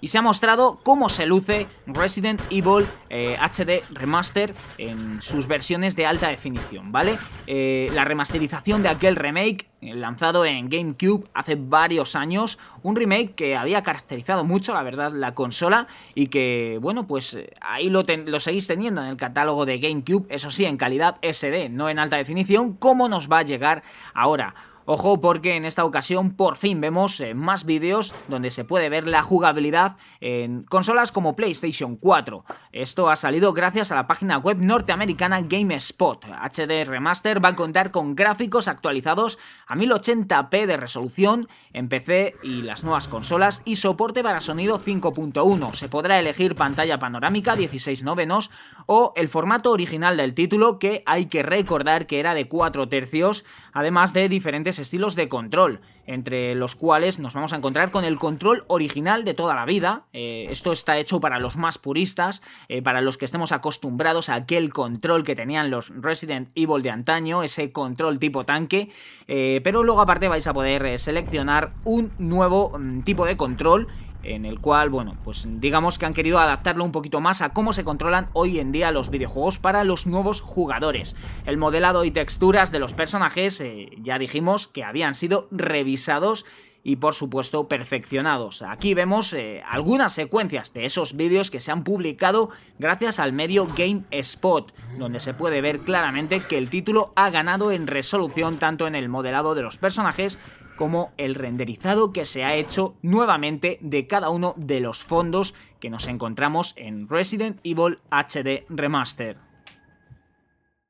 y se ha mostrado cómo se luce Resident Evil HD eh, Remaster en sus versiones de alta definición, ¿vale? Eh, la remasterización de aquel remake eh, lanzado en GameCube hace varios años, un remake que había caracterizado mucho, la verdad, la consola y que, bueno, pues ahí lo, seguís teniendo en el catálogo de GameCube, eso sí, en calidad SD, no en alta definición, ¿cómo nos va a llegar ahora? Ojo porque en esta ocasión por fin vemos eh, más vídeos donde se puede ver la jugabilidad en consolas como PlayStation 4. Esto ha salido gracias a la página web norteamericana GameSpot. HD Remaster va a contar con gráficos actualizados a 1080p de resolución en PC y las nuevas consolas y soporte para sonido 5.1. Se podrá elegir pantalla panorámica 16 novenos o el formato original del título que hay que recordar que era de 4 tercios, además de diferentes estilos de control, entre los cuales nos vamos a encontrar con el control original de toda la vida. Eh, esto está hecho para los más puristas, eh, para los que estemos acostumbrados a aquel control que tenían los Resident Evil de antaño, ese control tipo tanque, eh, pero luego aparte vais a poder seleccionar un nuevo mm, tipo de control en el cual, bueno, pues digamos que han querido adaptarlo un poquito más a cómo se controlan hoy en día los videojuegos para los nuevos jugadores. El modelado y texturas de los personajes eh, ya dijimos que habían sido revisados y por supuesto perfeccionados. Aquí vemos eh, algunas secuencias de esos vídeos que se han publicado gracias al medio GameSpot, donde se puede ver claramente que el título ha ganado en resolución tanto en el modelado de los personajes como el renderizado que se ha hecho nuevamente de cada uno de los fondos que nos encontramos en Resident Evil HD Remaster.